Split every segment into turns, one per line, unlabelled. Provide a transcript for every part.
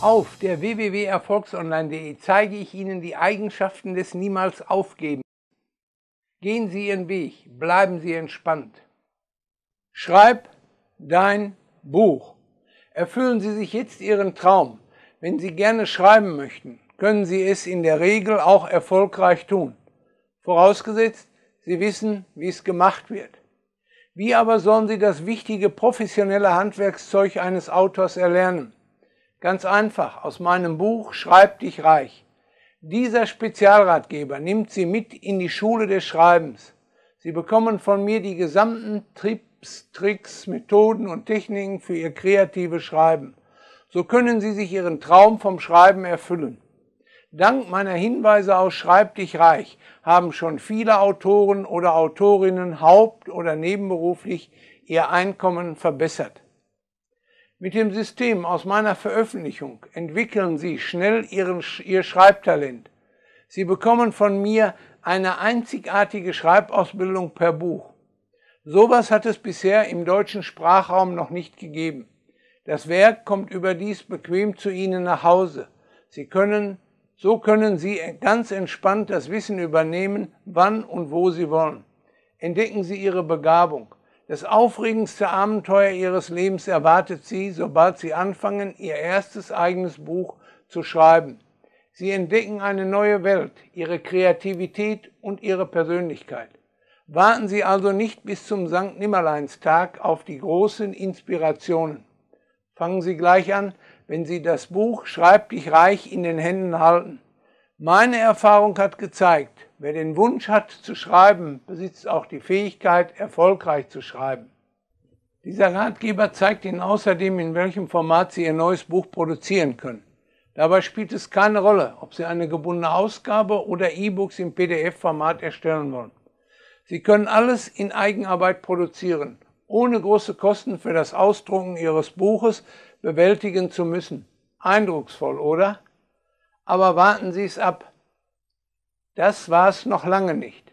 Auf der www.erfolgsonline.de zeige ich Ihnen die Eigenschaften des Niemals Aufgeben. Gehen Sie Ihren Weg, bleiben Sie entspannt. Schreib dein Buch. Erfüllen Sie sich jetzt Ihren Traum. Wenn Sie gerne schreiben möchten, können Sie es in der Regel auch erfolgreich tun. Vorausgesetzt, Sie wissen, wie es gemacht wird. Wie aber sollen sie das wichtige professionelle Handwerkszeug eines Autors erlernen? Ganz einfach, aus meinem Buch Schreib dich reich. Dieser Spezialratgeber nimmt Sie mit in die Schule des Schreibens. Sie bekommen von mir die gesamten Tipps, Tricks, Methoden und Techniken für Ihr kreatives Schreiben. So können Sie sich Ihren Traum vom Schreiben erfüllen. Dank meiner Hinweise aus Schreib dich reich haben schon viele Autoren oder Autorinnen haupt- oder nebenberuflich ihr Einkommen verbessert. Mit dem System aus meiner Veröffentlichung entwickeln Sie schnell ihren, Ihr Schreibtalent. Sie bekommen von mir eine einzigartige Schreibausbildung per Buch. Sowas hat es bisher im deutschen Sprachraum noch nicht gegeben. Das Werk kommt überdies bequem zu Ihnen nach Hause. Sie können so können Sie ganz entspannt das Wissen übernehmen, wann und wo Sie wollen. Entdecken Sie Ihre Begabung. Das aufregendste Abenteuer Ihres Lebens erwartet Sie, sobald Sie anfangen, Ihr erstes eigenes Buch zu schreiben. Sie entdecken eine neue Welt, Ihre Kreativität und Ihre Persönlichkeit. Warten Sie also nicht bis zum Sankt Nimmerleinstag auf die großen Inspirationen. Fangen Sie gleich an, wenn Sie das Buch Schreib dich reich in den Händen halten. Meine Erfahrung hat gezeigt, wer den Wunsch hat zu schreiben, besitzt auch die Fähigkeit, erfolgreich zu schreiben. Dieser Ratgeber zeigt Ihnen außerdem, in welchem Format Sie Ihr neues Buch produzieren können. Dabei spielt es keine Rolle, ob Sie eine gebundene Ausgabe oder E-Books im PDF-Format erstellen wollen. Sie können alles in Eigenarbeit produzieren ohne große Kosten für das Ausdrucken Ihres Buches bewältigen zu müssen. Eindrucksvoll, oder? Aber warten Sie es ab. Das war es noch lange nicht.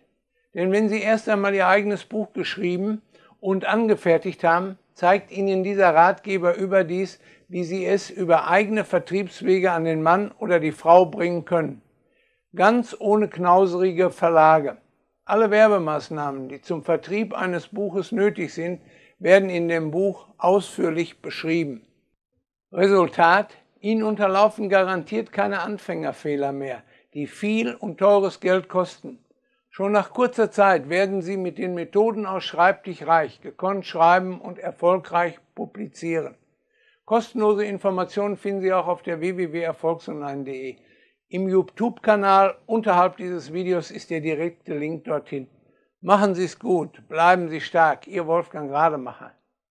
Denn wenn Sie erst einmal Ihr eigenes Buch geschrieben und angefertigt haben, zeigt Ihnen dieser Ratgeber überdies, wie Sie es über eigene Vertriebswege an den Mann oder die Frau bringen können. Ganz ohne knauserige Verlage. Alle Werbemaßnahmen, die zum Vertrieb eines Buches nötig sind, werden in dem Buch ausführlich beschrieben. Resultat, Ihnen unterlaufen garantiert keine Anfängerfehler mehr, die viel und teures Geld kosten. Schon nach kurzer Zeit werden Sie mit den Methoden aus Schreibtisch reich, gekonnt schreiben und erfolgreich publizieren. Kostenlose Informationen finden Sie auch auf der www.erfolgsonline.de. Im YouTube-Kanal unterhalb dieses Videos ist der direkte Link dorthin. Machen Sie es gut, bleiben Sie stark, Ihr Wolfgang Rademacher.